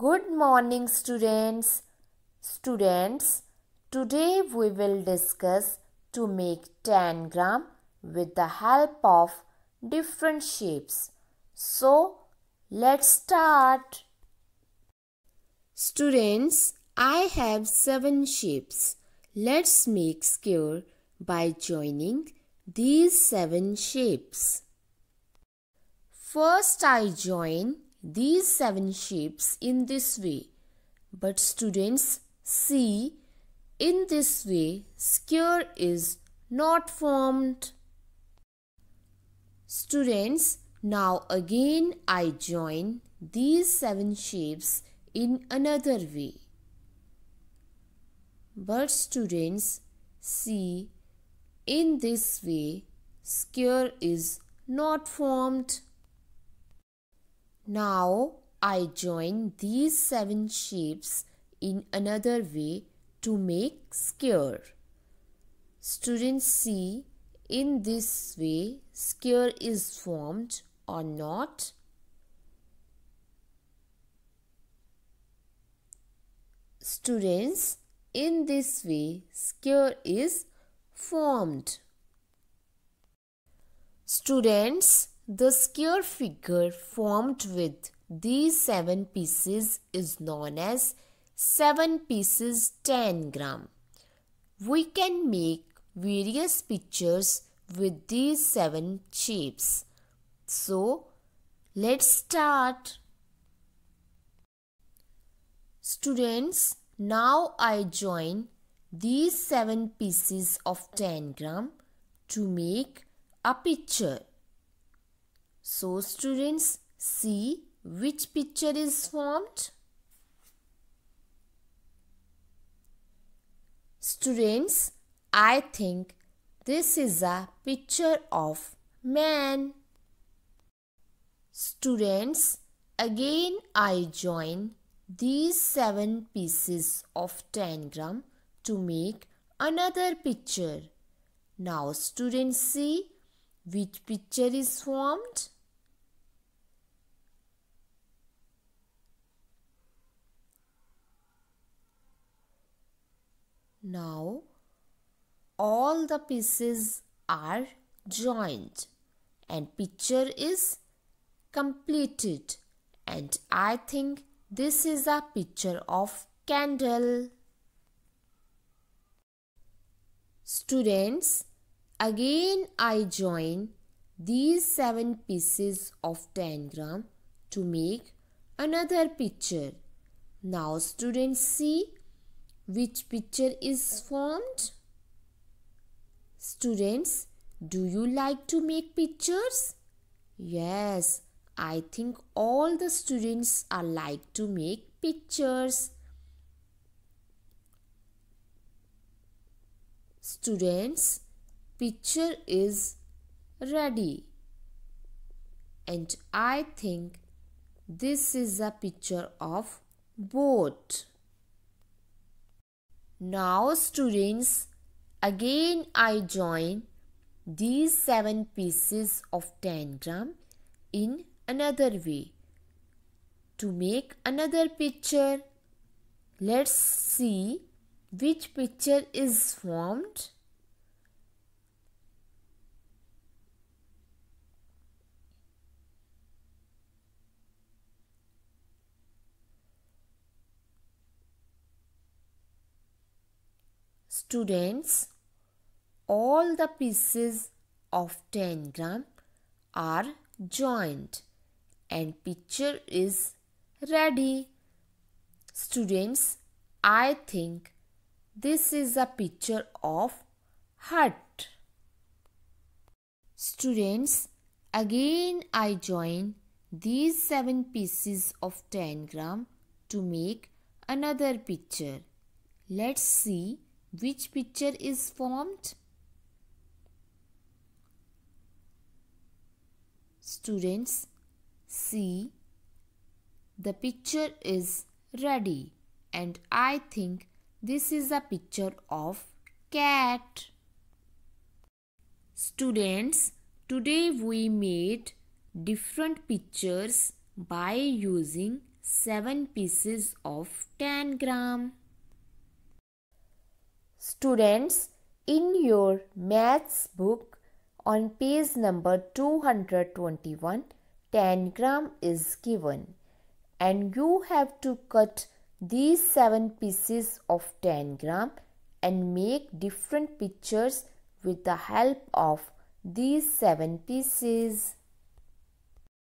Good morning students. Students, today we will discuss to make tangram with the help of different shapes. So, let's start. Students, I have seven shapes. Let's make square by joining these seven shapes. First I join these seven shapes in this way. But students, see, in this way, square is not formed. Students, now again I join these seven shapes in another way. But students, see, in this way, square is not formed. Now I join these seven shapes in another way to make square. Students see in this way square is formed or not. Students, in this way square is formed. Students, the square figure formed with these 7 pieces is known as 7 pieces 10 gram. We can make various pictures with these 7 shapes. So, let's start. Students, now I join these 7 pieces of tangram to make a picture. So students see which picture is formed. Students, I think this is a picture of man. Students, again I join these seven pieces of tangram to make another picture. Now students see which picture is formed? Now all the pieces are joined and picture is completed and I think this is a picture of candle. Students, Again I join these 7 pieces of tangram to make another picture. Now students see which picture is formed. Students, do you like to make pictures? Yes, I think all the students are like to make pictures. Students, picture is ready and I think this is a picture of boat. Now students, again I join these seven pieces of tangram in another way. To make another picture, let's see which picture is formed. Students, all the pieces of tangram are joined and picture is ready. Students, I think this is a picture of hut. Students, again I join these seven pieces of tangram to make another picture. Let's see which picture is formed? Students, see, the picture is ready and I think this is a picture of cat. Students, today we made different pictures by using 7 pieces of 10 gram. Students, in your maths book on page number 221, tangram gram is given and you have to cut these 7 pieces of 10 gram and make different pictures with the help of these 7 pieces.